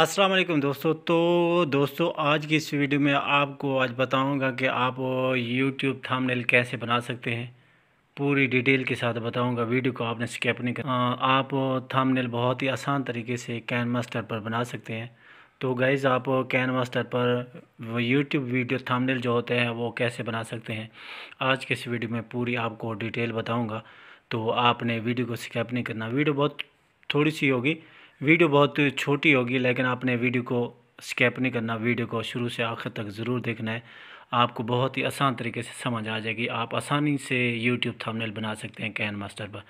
अस्सलाम वालेकुम दोस्तों तो दोस्तों आज की इस वीडियो में आपको आज बताऊंगा कि आप यूट्यूब थंबनेल कैसे बना सकते हैं पूरी डिटेल के साथ बताऊंगा वीडियो को आपने स्केप नहीं कर आप थंबनेल बहुत ही आसान तरीके से कैन मास्टर पर बना सकते हैं तो गाइज़ आप कैन मास्टर पर यूट्यूब वीडियो थंबनेल जो होते हैं वो कैसे बना सकते हैं आज के इस वीडियो में पूरी आपको डिटेल बताऊँगा तो आपने वीडियो को स्केप नहीं करना वीडियो बहुत थोड़ी सी होगी वीडियो बहुत छोटी होगी लेकिन आपने वीडियो को स्केप नहीं करना वीडियो को शुरू से आखिर तक ज़रूर देखना है आपको बहुत ही आसान तरीके से समझ आ जाएगी आप आसानी से यूट्यूब थंबनेल बना सकते हैं कैन मास्टर पर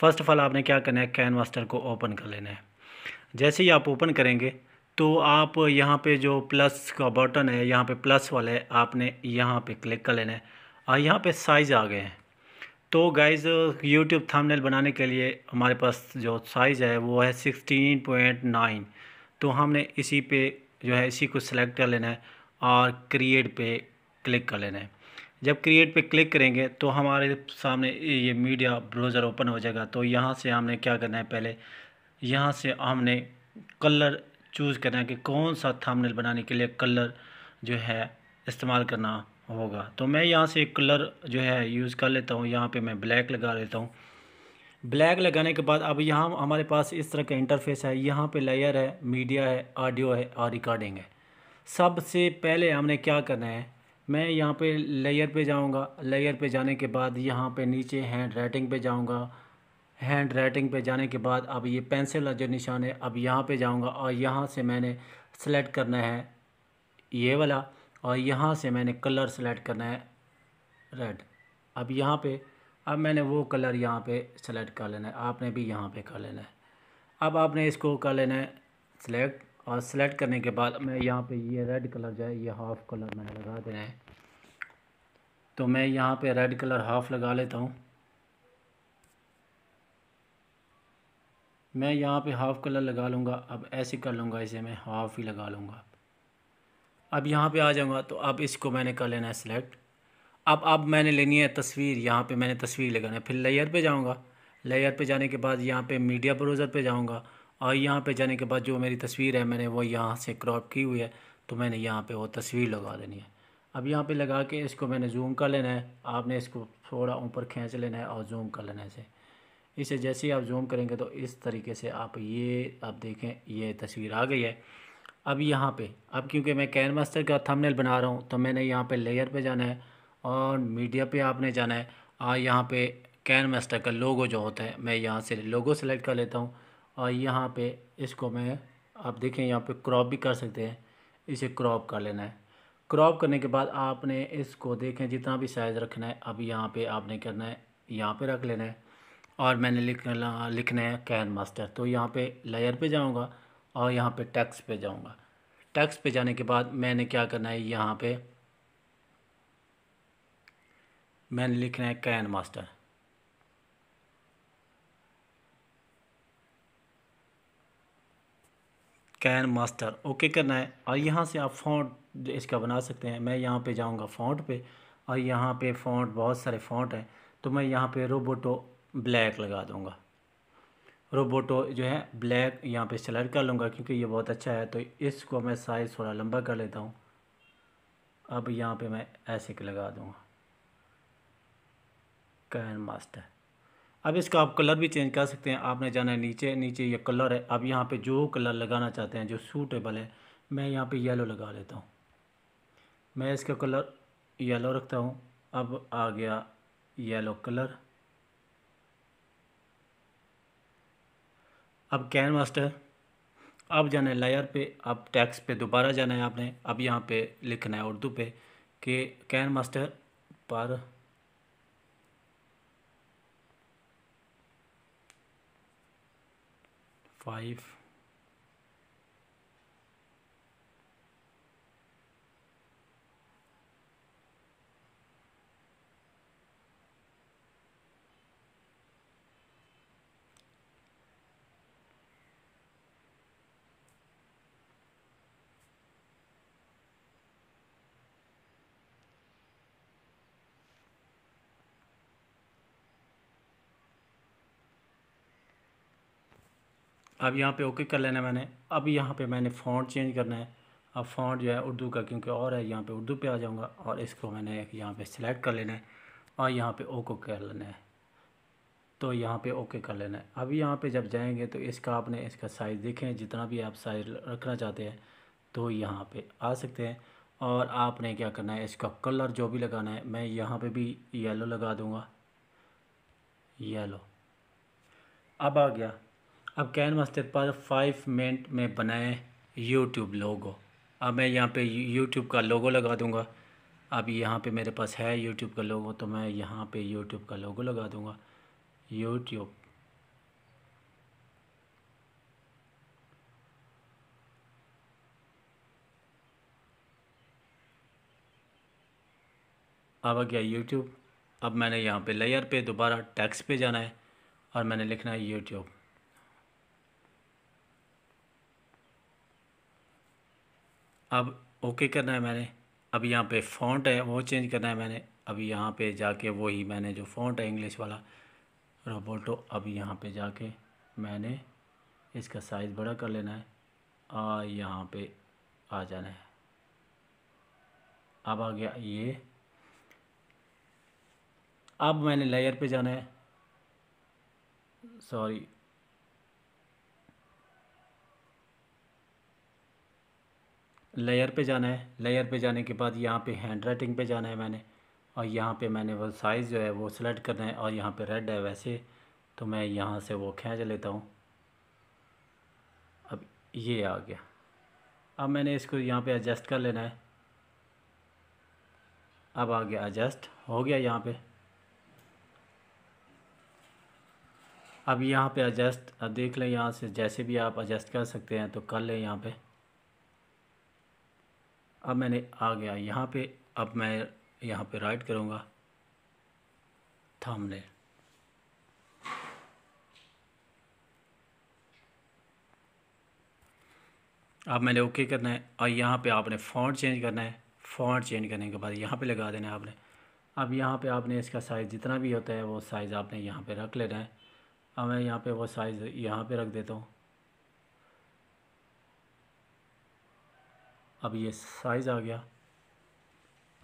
फर्स्ट ऑफ़ ऑल आपने क्या करना है कैन मास्टर को ओपन कर लेना है जैसे ही आप ओपन करेंगे तो आप यहाँ पे जो प्लस का बटन है यहाँ पे प्लस वाला है आपने यहाँ पे क्लिक कर लेना है और यहाँ पे साइज़ आ गए हैं तो गाइज़ यूट्यूब थंबनेल बनाने के लिए हमारे पास जो साइज़ है वो है सिक्सटीन पॉइंट नाइन तो हमने इसी पे जो है इसी को सिलेक्ट कर लेना है और क्रिएट पे क्लिक कर लेना है जब क्रिएट पे क्लिक करेंगे तो हमारे सामने ये मीडिया ब्राउज़र ओपन हो जाएगा तो यहाँ से हमने क्या करना है पहले यहाँ से हमने कलर चूज़ करना है कि कौन सा थंबनेल बनाने के लिए कलर जो है इस्तेमाल करना होगा तो मैं यहाँ से कलर जो है यूज़ कर लेता हूँ यहाँ पे मैं ब्लैक लगा लेता हूँ ब्लैक लगाने के बाद अब यहाँ हमारे पास इस तरह का इंटरफेस है यहाँ पे लेयर है मीडिया है ऑडियो है और रिकॉर्डिंग है सबसे पहले हमने क्या करना है मैं यहाँ पे लेयर पे जाऊँगा लेयर पे जाने के बाद यहाँ पे नीचे हैंड राइटिंग पे जाऊँगा हैंड राइटिंग पे जाने के बाद अब ये पेंसिल जो निशान है अब यहाँ पर जाऊँगा और यहाँ से मैंने सेलेक्ट करना है ये वाला और यहाँ से मैंने कलर सेलेक्ट करना है रेड अब यहाँ पे अब मैंने वो कलर यहाँ पे सेलेक्ट कर लेना है आपने भी यहाँ पे कर लेना है अब आपने इसको कर लेना है सेलेक्ट और सिलेक्ट करने के बाद मैं यहाँ पे ये रेड कलर जो है ये हाफ़ कलर मैंने लगा देना है तो मैं यहाँ पे रेड कलर हाफ़ लगा लेता हूँ मैं यहाँ पे हाफ़ कलर लगा लूँगा अब ऐसे कर लूँगा इसे मैं हाफ़ ही लगा लूँगा अब यहाँ पे आ जाऊँगा तो अब इसको मैंने कर लेना है सिलेक्ट अब अब मैंने लेनी है तस्वीर यहाँ पे मैंने तस्वीर लगाना है फिर लेयर पे जाऊँगा लेयर पे जाने के बाद यहाँ पे मीडिया ब्रोजर पे जाऊँगा और यहाँ पे जाने के बाद जो मेरी तस्वीर है मैंने वो यहाँ से क्रॉप की हुई है तो मैंने यहाँ पर वो तस्वीर लगा देनी है अब यहाँ पर लगा के इसको मैंने जूम कर लेना है आपने इसको थोड़ा ऊपर खींच लेना है और जूम कर लेना है इसे इसे जैसे ही आप जूम करेंगे तो इस तरीके से आप ये आप देखें ये तस्वीर आ गई है अब यहाँ पे अब क्योंकि मैं कैन मास्टर का थंबनेल बना रहा हूँ तो मैंने यहाँ पे लेयर पे जाना है और मीडिया पे आपने जाना है और यहाँ पे कैन मास्टर का लोगो जो होता है मैं यहाँ से लोगो सेलेक्ट कर लेता हूँ और यहाँ पे इसको मैं आप देखें यहाँ पे क्रॉप भी कर सकते हैं इसे क्रॉप कर लेना है क्रॉप करने के बाद आपने इसको देखें जितना भी साइज़ रखना है अब यहाँ पर आपने करना है यहाँ पर रख लेना है और मैंने लिख लिखना है कैन मास्टर तो यहाँ पर लेयर पर जाऊँगा और यहाँ पे टैक्स पे जाऊँगा टैक्स पे जाने के बाद मैंने क्या करना है यहाँ पे मैंने लिखना है can master can master okay करना है और यहाँ से आप फ़ॉन्ट इसका बना सकते हैं मैं यहाँ पे जाऊँगा फ़ॉन्ट पे और यहाँ पे फ़ॉन्ट बहुत सारे फ़ॉन्ट हैं तो मैं यहाँ पे रोबोटो ब्लैक लगा दूँगा रोबोटो जो है ब्लैक यहाँ पे सेलेक्ट कर लूँगा क्योंकि ये बहुत अच्छा है तो इसको मैं साइज़ थोड़ा लंबा कर लेता हूँ अब यहाँ पे मैं ऐसे के लगा दूँगा कैन मास्टर अब इसका आप कलर भी चेंज कर सकते हैं आपने जाना है नीचे नीचे ये कलर है अब यहाँ पे जो कलर लगाना चाहते हैं जो सूटेबल है मैं यहाँ पे येलो लगा लेता हूँ मैं इसका कलर येलो रखता हूँ अब आ गया येलो कलर अब कैन मास्टर अब जाना है लायर पे अब टैक्स पे दोबारा जाना है आपने अब यहाँ पे लिखना है उर्दू पे कि कैन मास्टर पर फाइव अब यहाँ पे ओके कर लेना मैंने अब यहाँ पे मैंने फ़ॉन्ट चेंज करना है अब फ़ॉन्ट जो है उर्दू का क्योंकि और है यहाँ पे उर्दू पे आ जाऊँगा और इसको मैंने यहाँ पे सिलेक्ट कर लेना है और यहाँ पे ओके कर लेना है तो यहाँ पे ओके कर लेना है अब यहाँ पे जब जाएंगे तो इसका आपने इसका साइज़ देखें जितना भी आप साइज़ रखना चाहते हैं तो यहाँ पर आ सकते हैं और आपने क्या करना है इसका कलर जो भी लगाना है मैं यहाँ पर भी येलो लगा दूँगा येलो अब आ गया अब कैन मस्ते पर फाइव मिनट में बनाएं यूट्यूब लोगो अब मैं यहाँ पे यूट्यूब का लोगो लगा दूँगा अब यहाँ पे मेरे पास है यूट्यूब का लोगो तो मैं यहाँ पे यूट्यूब का लोगो लगा दूँगा यूट्यूब अब आ गया यूट्यूब अब मैंने यहाँ पे लेयर पे दोबारा टैक्स पे जाना है और मैंने लिखना है यूट्यूब अब ओके करना है मैंने अब यहाँ पे फॉन्ट है वो चेंज करना है मैंने अब यहाँ पे जाके वही मैंने जो फॉन्ट है इंग्लिश वाला रोबोटो अब यहाँ पे जाके मैंने इसका साइज़ बड़ा कर लेना है और यहाँ पे आ जाना है अब आ गया ये अब मैंने लेयर पे जाना है सॉरी लेयर पे जाना है लेयर पे जाने के बाद यहाँ पे हैंड राइटिंग पर जाना है मैंने और यहाँ पे मैंने वो साइज़ जो है वो सिलेक्ट करना है और यहाँ पे रेड है वैसे तो मैं यहाँ से वो खींच लेता हूँ अब ये आ गया अब मैंने इसको यहाँ पे एडजस्ट कर लेना है अब आ गया एडजस्ट हो गया यहाँ पे अब यहाँ पे एडजस्ट अब देख लें यहाँ से जैसे भी आप एडजस्ट कर सकते हैं तो कर लें यहाँ पर अब मैंने आ गया यहाँ पे अब मैं यहाँ पे राइट करूँगा थामने अब मैंने ओके करना है और यहाँ पे आपने फॉन्ट चेंज करना है फॉन्ट चेंज करने के बाद यहाँ पे लगा देना है आपने अब यहाँ पे आपने इसका साइज़ जितना भी होता है वो साइज़ आपने यहाँ पे रख लेना है अब मैं यहाँ पे वो साइज़ यहाँ पे रख देता हूँ अब ये साइज़ आ गया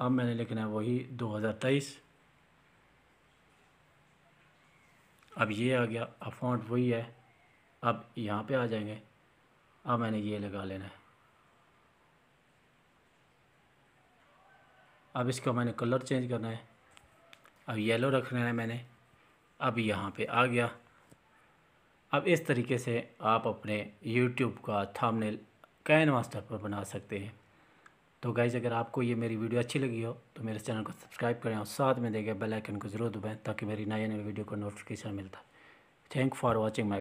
अब मैंने लिखना है वही दो हज़ार तेईस अब ये आ गया अब फॉन्ट वही है अब यहाँ पे आ जाएंगे अब मैंने ये लगा लेना है अब इसका मैंने कलर चेंज करना है अब येलो रख लेना है मैंने अब यहाँ पे आ गया अब इस तरीके से आप अपने YouTube का थंबनेल कैन मास्टर पर बना सकते हैं तो गाइज़ अगर आपको ये मेरी वीडियो अच्छी लगी हो तो मेरे चैनल को सब्सक्राइब करें और साथ में देखें बेलाइकन को जरूर दबाएँ ताकि मेरी नए नई वीडियो का नोटिफिकेशन मिलता है थैंक फॉर वॉचिंग माई